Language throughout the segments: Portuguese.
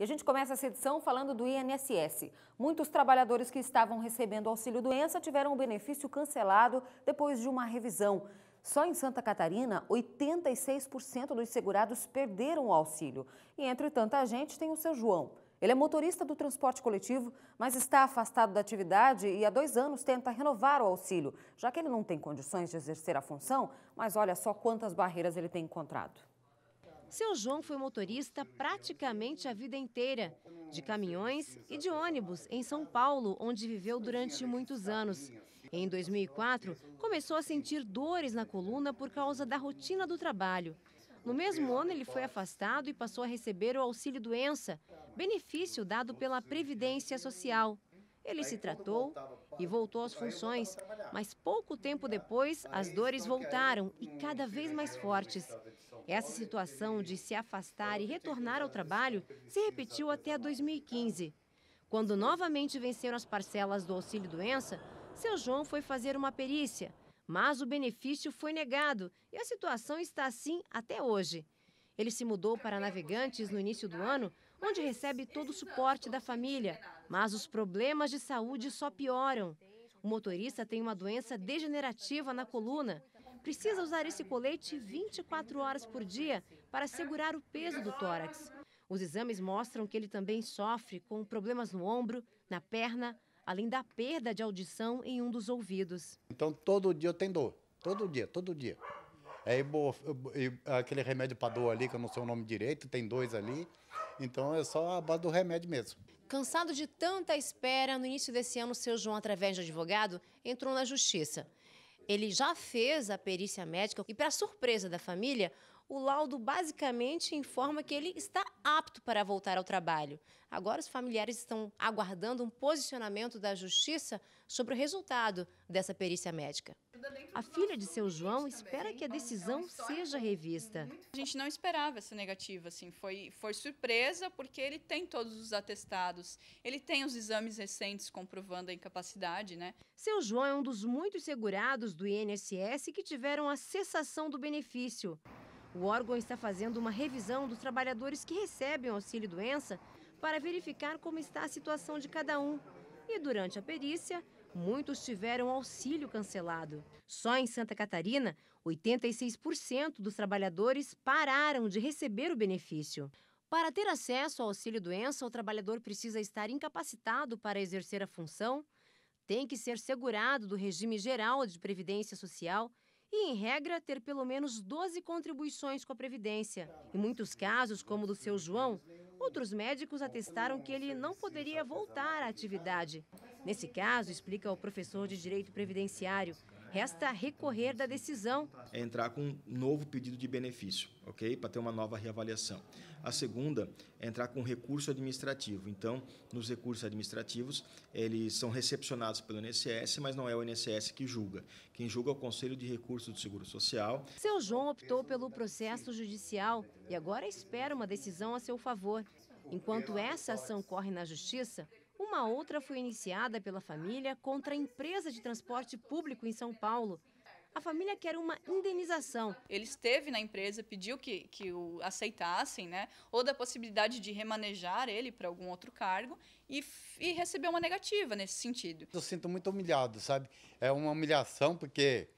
E a gente começa essa edição falando do INSS. Muitos trabalhadores que estavam recebendo auxílio doença tiveram o benefício cancelado depois de uma revisão. Só em Santa Catarina, 86% dos segurados perderam o auxílio. E entre tanta gente tem o seu João. Ele é motorista do transporte coletivo, mas está afastado da atividade e há dois anos tenta renovar o auxílio, já que ele não tem condições de exercer a função, mas olha só quantas barreiras ele tem encontrado. Seu João foi motorista praticamente a vida inteira, de caminhões e de ônibus, em São Paulo, onde viveu durante muitos anos. Em 2004, começou a sentir dores na coluna por causa da rotina do trabalho. No mesmo ano, ele foi afastado e passou a receber o auxílio doença, benefício dado pela Previdência Social. Ele se tratou e voltou às funções, mas pouco tempo depois as dores voltaram e cada vez mais fortes. Essa situação de se afastar e retornar ao trabalho se repetiu até 2015. Quando novamente venceram as parcelas do auxílio doença, seu João foi fazer uma perícia, mas o benefício foi negado e a situação está assim até hoje. Ele se mudou para Navegantes no início do ano onde recebe todo o suporte da família. Mas os problemas de saúde só pioram. O motorista tem uma doença degenerativa na coluna. Precisa usar esse colete 24 horas por dia para segurar o peso do tórax. Os exames mostram que ele também sofre com problemas no ombro, na perna, além da perda de audição em um dos ouvidos. Então todo dia eu tenho dor, todo dia, todo dia. É aquele remédio para dor ali, que eu não sei o nome direito, tem dois ali. Então é só a base do remédio mesmo. Cansado de tanta espera, no início desse ano, seu João, através de advogado, entrou na justiça. Ele já fez a perícia médica e, para surpresa da família, o laudo basicamente informa que ele está apto para voltar ao trabalho. Agora, os familiares estão aguardando um posicionamento da justiça sobre o resultado dessa perícia médica. A filha de seu João espera que a então, decisão é seja revista. A gente não esperava essa negativa, assim, foi, foi surpresa, porque ele tem todos os atestados, ele tem os exames recentes comprovando a incapacidade, né? Seu João é um dos muitos segurados do INSS que tiveram a cessação do benefício. O órgão está fazendo uma revisão dos trabalhadores que recebem o auxílio doença para verificar como está a situação de cada um. E durante a perícia, muitos tiveram auxílio cancelado. Só em Santa Catarina, 86% dos trabalhadores pararam de receber o benefício. Para ter acesso ao auxílio-doença, o trabalhador precisa estar incapacitado para exercer a função, tem que ser segurado do regime geral de previdência social e, em regra, ter pelo menos 12 contribuições com a Previdência. Em muitos casos, como o do seu João, outros médicos atestaram que ele não poderia voltar à atividade. Nesse caso, explica o professor de Direito Previdenciário, resta recorrer da decisão. É entrar com um novo pedido de benefício, ok? Para ter uma nova reavaliação. A segunda é entrar com recurso administrativo. Então, nos recursos administrativos, eles são recepcionados pelo INSS, mas não é o INSS que julga. Quem julga é o Conselho de Recursos do Seguro Social. Seu João optou pelo processo judicial e agora espera uma decisão a seu favor. Enquanto essa ação corre na Justiça, uma outra foi iniciada pela família contra a empresa de transporte público em São Paulo. A família quer uma indenização. Ele esteve na empresa, pediu que, que o aceitassem, né? Ou da possibilidade de remanejar ele para algum outro cargo e, e recebeu uma negativa nesse sentido. Eu sinto muito humilhado, sabe? É uma humilhação porque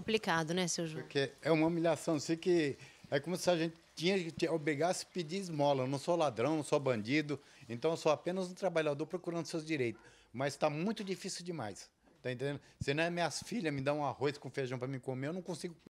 complicado, né, seu João? Porque é uma humilhação, assim que é como se a gente tinha que obrigasse a pedir esmola. Eu não sou ladrão, não sou bandido, então eu sou apenas um trabalhador procurando seus direitos. Mas está muito difícil demais. Tá entendendo? Se não é minhas filhas me dão um arroz com feijão para me comer, eu não consigo